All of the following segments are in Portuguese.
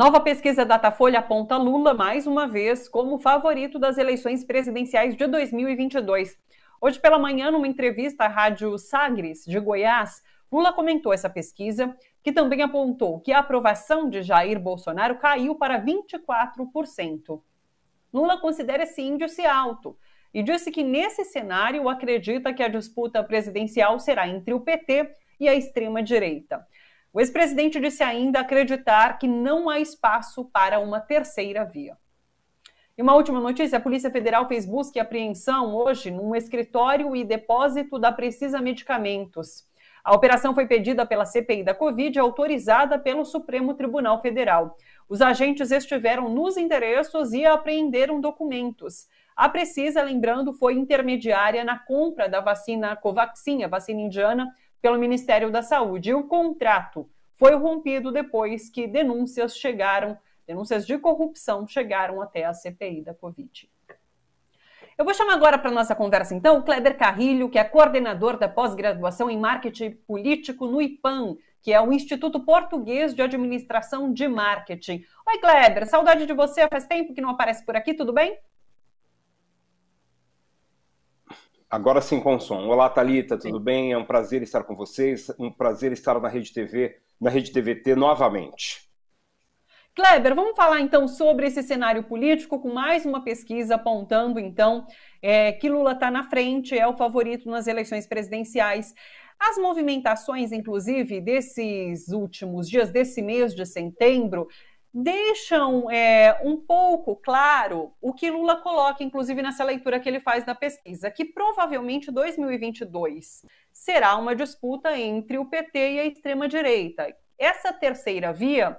Nova pesquisa Datafolha aponta Lula mais uma vez como favorito das eleições presidenciais de 2022. Hoje pela manhã, numa entrevista à Rádio Sagres de Goiás, Lula comentou essa pesquisa, que também apontou que a aprovação de Jair Bolsonaro caiu para 24%. Lula considera esse índice alto e disse que nesse cenário acredita que a disputa presidencial será entre o PT e a extrema direita. O ex-presidente disse ainda acreditar que não há espaço para uma terceira via. E uma última notícia: a Polícia Federal fez busca e apreensão hoje num escritório e depósito da Precisa Medicamentos. A operação foi pedida pela CPI da Covid, autorizada pelo Supremo Tribunal Federal. Os agentes estiveram nos endereços e apreenderam documentos. A Precisa, lembrando, foi intermediária na compra da vacina Covaxin, a vacina indiana, pelo Ministério da Saúde. E o contrato foi rompido depois que denúncias chegaram, denúncias de corrupção chegaram até a CPI da Covid. Eu vou chamar agora para nossa conversa, então, o Kleber Carrilho, que é coordenador da pós-graduação em marketing político no IPAM, que é o Instituto Português de Administração de Marketing. Oi, Kleber, saudade de você, faz tempo que não aparece por aqui, tudo bem? Agora sim com som. Olá, Talita, tudo sim. bem? É um prazer estar com vocês, um prazer estar na Rede TV, na Rede TVT novamente. Kleber, vamos falar então sobre esse cenário político, com mais uma pesquisa apontando então é, que Lula está na frente, é o favorito nas eleições presidenciais. As movimentações, inclusive, desses últimos dias, desse mês de setembro, deixam é, um pouco claro o que Lula coloca, inclusive nessa leitura que ele faz da pesquisa, que provavelmente 2022 será uma disputa entre o PT e a extrema-direita. Essa terceira via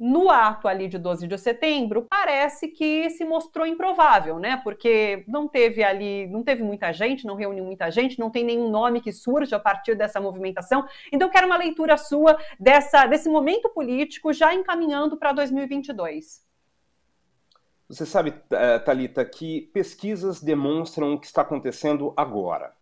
no ato ali de 12 de setembro, parece que se mostrou improvável, né? Porque não teve ali, não teve muita gente, não reuniu muita gente, não tem nenhum nome que surja a partir dessa movimentação. Então, quero uma leitura sua dessa, desse momento político já encaminhando para 2022. Você sabe, eh, Talita, que pesquisas demonstram o que está acontecendo agora.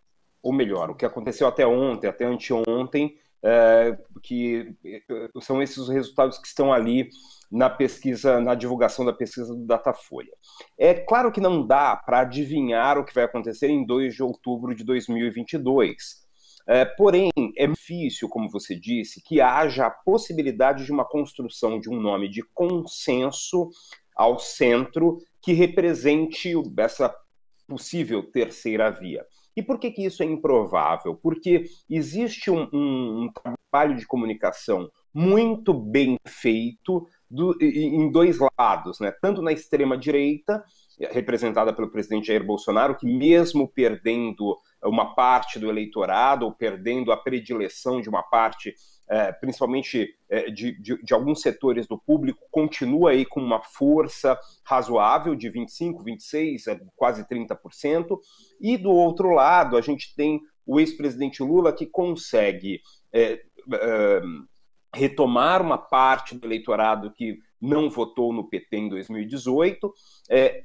Ou melhor, o que aconteceu até ontem, até anteontem, é, que é, são esses os resultados que estão ali na pesquisa, na divulgação da pesquisa do Datafolha. É claro que não dá para adivinhar o que vai acontecer em 2 de outubro de 2022. É, porém, é difícil, como você disse, que haja a possibilidade de uma construção de um nome de consenso ao centro que represente essa possível terceira via. E por que, que isso é improvável? Porque existe um, um, um trabalho de comunicação muito bem feito do, em dois lados, né? tanto na extrema-direita, representada pelo presidente Jair Bolsonaro, que mesmo perdendo uma parte do eleitorado ou perdendo a predileção de uma parte, é, principalmente é, de, de, de, alguns setores do público, continua aí com uma força razoável de 25%, 26%, é, quase 30%. E do outro lado, a gente tem o ex-presidente Lula que consegue é, é retomar uma parte do eleitorado que não votou no PT em 2018,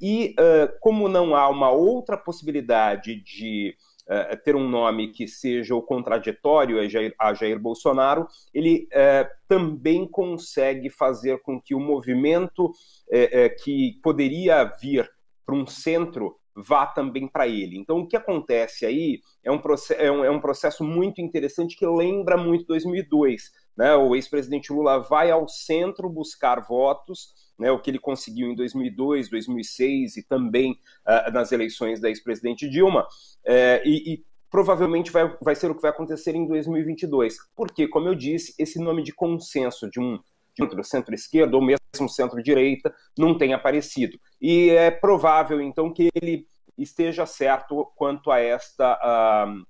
e é, como não há uma outra possibilidade de eh, ter um nome que seja o contraditório a Jair, a Jair Bolsonaro, ele é, também consegue fazer com que o movimento eh, que poderia vir para um centro vá também para ele. Então, o que acontece aí é um, é, um, é um processo muito interessante que lembra muito 2002. Né? O ex-presidente Lula vai ao centro buscar votos, né? o que ele conseguiu em 2002, 2006 e também uh, nas eleições da ex-presidente Dilma, é, e, e provavelmente vai, vai ser o que vai acontecer em 2022. Porque, como eu disse, esse nome de consenso de um centro, centro-esquerda, ou mesmo mesmo centro-direita, não tem aparecido. E é provável, então, que ele esteja certo quanto a esta. Uh,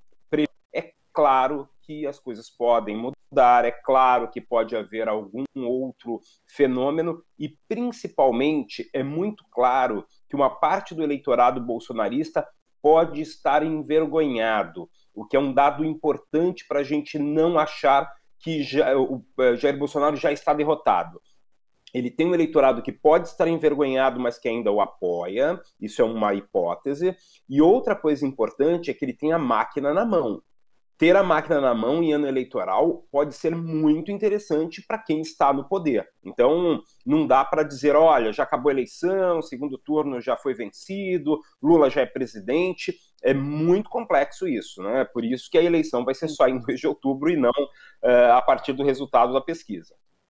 é claro que as coisas podem mudar, é claro que pode haver algum outro fenômeno, e principalmente é muito claro que uma parte do eleitorado bolsonarista pode estar envergonhado, o que é um dado importante para a gente não achar que já, o eh, Jair Bolsonaro já está derrotado ele tem um eleitorado que pode estar envergonhado, mas que ainda o apoia, isso é uma hipótese. E outra coisa importante é que ele tem a máquina na mão. Ter a máquina na mão em ano eleitoral pode ser muito interessante para quem está no poder. Então, não dá para dizer, olha, já acabou a eleição, segundo turno já foi vencido, Lula já é presidente. É muito complexo isso, né? Por isso que a eleição vai ser só em 2 de outubro e não uh, a partir do resultado da pesquisa.